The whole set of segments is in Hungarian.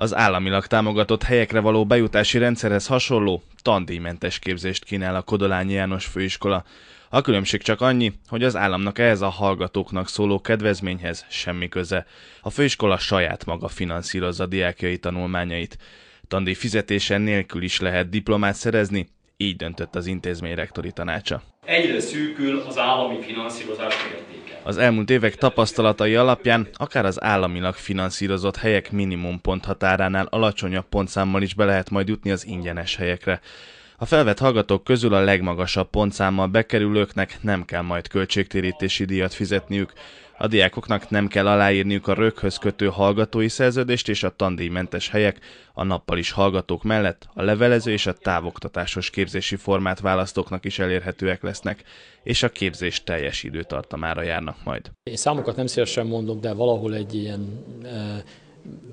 Az államilag támogatott helyekre való bejutási rendszerhez hasonló, tandíjmentes képzést kínál a Kodolányi János Főiskola. A különbség csak annyi, hogy az államnak ehhez a hallgatóknak szóló kedvezményhez semmi köze. A főiskola saját maga finanszírozza diákjai tanulmányait. Tandíj fizetése nélkül is lehet diplomát szerezni, így döntött az intézmény rektori tanácsa egyre szűkül az állami finanszírozás mértéke. Az elmúlt évek tapasztalatai alapján akár az államilag finanszírozott helyek minimum pont határánál alacsonyabb pontszámmal is be lehet majd jutni az ingyenes helyekre. A felvett hallgatók közül a legmagasabb pontszámmal bekerülőknek nem kell majd költségtérítési díjat fizetniük. A diákoknak nem kell aláírniuk a röghöz kötő hallgatói szerződést és a tandíjmentes helyek, a nappal is hallgatók mellett a levelező és a távoktatásos képzési formát választóknak is elérhetőek lesznek, és a képzés teljes időtartamára járnak majd. Én számokat nem szívesen mondok, de valahol egy ilyen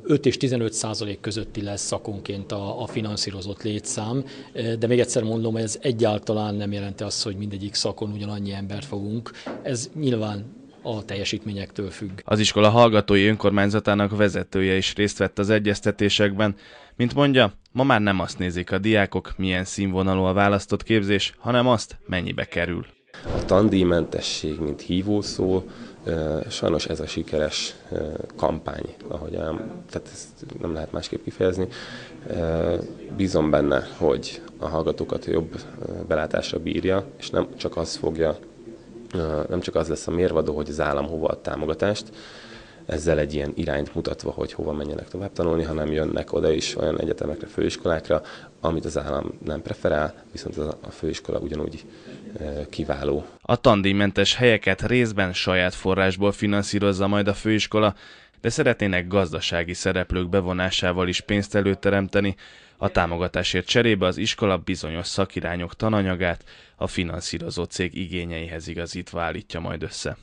5 e, és 15 százalék közötti lesz szakonként a, a finanszírozott létszám, e, de még egyszer mondom, hogy ez egyáltalán nem jelenti azt, hogy mindegyik szakon ugyanannyi embert fogunk. Ez nyilván a teljesítményektől függ. Az iskola hallgatói önkormányzatának vezetője is részt vett az egyeztetésekben. Mint mondja, ma már nem azt nézik a diákok, milyen színvonalú a választott képzés, hanem azt, mennyibe kerül. A tandíjmentesség, mint hívószó, sajnos ez a sikeres kampány, ahogy ám, tehát ezt nem lehet másképp kifejezni. Bízom benne, hogy a hallgatókat jobb belátásra bírja, és nem csak az fogja nem csak az lesz a mérvadó, hogy az állam hova ad támogatást, ezzel egy ilyen irányt mutatva, hogy hova menjenek tovább tanulni, hanem jönnek oda is olyan egyetemekre, főiskolákra, amit az állam nem preferál, viszont a főiskola ugyanúgy kiváló. A tandíjmentes helyeket részben saját forrásból finanszírozza majd a főiskola, de szeretnének gazdasági szereplők bevonásával is pénzt előteremteni, a támogatásért cserébe az iskola bizonyos szakirányok tananyagát a finanszírozó cég igényeihez igazítva állítja majd össze.